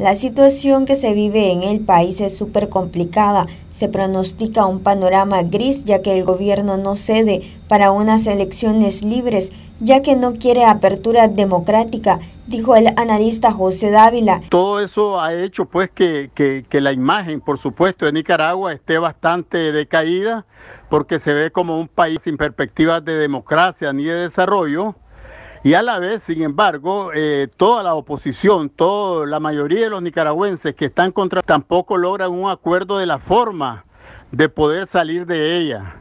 La situación que se vive en el país es súper complicada. Se pronostica un panorama gris ya que el gobierno no cede para unas elecciones libres, ya que no quiere apertura democrática, dijo el analista José Dávila. Todo eso ha hecho pues que la imagen, por supuesto, de Nicaragua esté bastante decaída porque se ve como un país sin perspectivas de democracia ni de desarrollo y a la vez, sin embargo, eh, toda la oposición, toda la mayoría de los nicaragüenses que están contra, tampoco logran un acuerdo de la forma de poder salir de ella.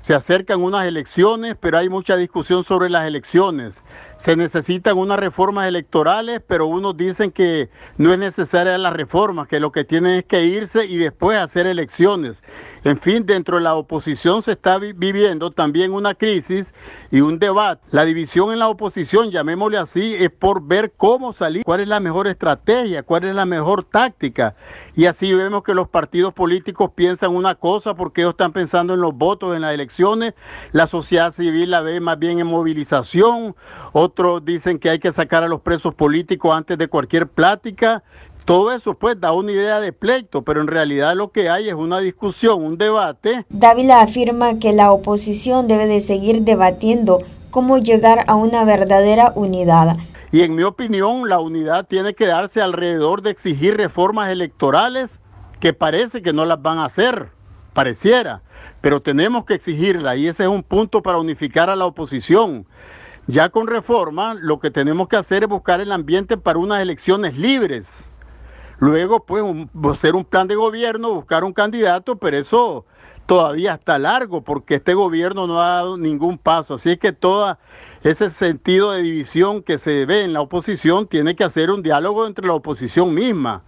Se acercan unas elecciones, pero hay mucha discusión sobre las elecciones se necesitan unas reformas electorales, pero unos dicen que no es necesaria la reforma, que lo que tienen es que irse y después hacer elecciones. En fin, dentro de la oposición se está viviendo también una crisis y un debate. La división en la oposición, llamémosle así, es por ver cómo salir, cuál es la mejor estrategia, cuál es la mejor táctica. Y así vemos que los partidos políticos piensan una cosa porque ellos están pensando en los votos, en las elecciones. La sociedad civil la ve más bien en movilización otros dicen que hay que sacar a los presos políticos antes de cualquier plática. Todo eso pues da una idea de pleito, pero en realidad lo que hay es una discusión, un debate. Dávila afirma que la oposición debe de seguir debatiendo cómo llegar a una verdadera unidad. Y en mi opinión, la unidad tiene que darse alrededor de exigir reformas electorales que parece que no las van a hacer, pareciera, pero tenemos que exigirla y ese es un punto para unificar a la oposición. Ya con reforma lo que tenemos que hacer es buscar el ambiente para unas elecciones libres. Luego, puede ser un plan de gobierno, buscar un candidato, pero eso todavía está largo porque este gobierno no ha dado ningún paso. Así es que todo ese sentido de división que se ve en la oposición tiene que hacer un diálogo entre la oposición misma.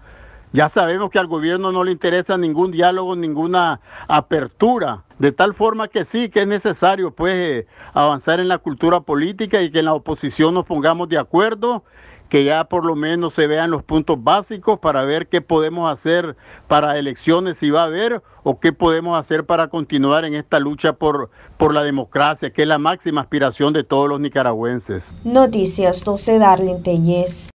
Ya sabemos que al gobierno no le interesa ningún diálogo, ninguna apertura. De tal forma que sí, que es necesario pues eh, avanzar en la cultura política y que en la oposición nos pongamos de acuerdo que ya por lo menos se vean los puntos básicos para ver qué podemos hacer para elecciones si va a haber o qué podemos hacer para continuar en esta lucha por, por la democracia, que es la máxima aspiración de todos los nicaragüenses. Noticias 12 Darlene Tellez.